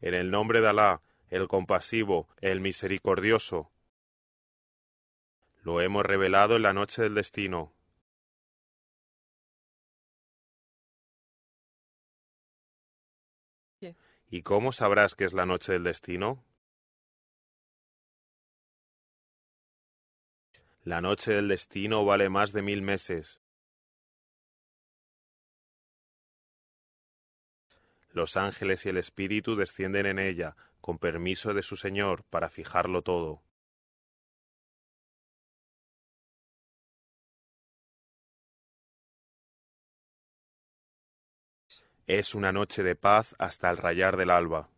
en el nombre de Alá, el compasivo, el misericordioso. Lo hemos revelado en la noche del destino. ¿Y cómo sabrás que es la noche del destino? La noche del destino vale más de mil meses. Los ángeles y el Espíritu descienden en ella, con permiso de su Señor, para fijarlo todo. Es una noche de paz hasta el rayar del alba.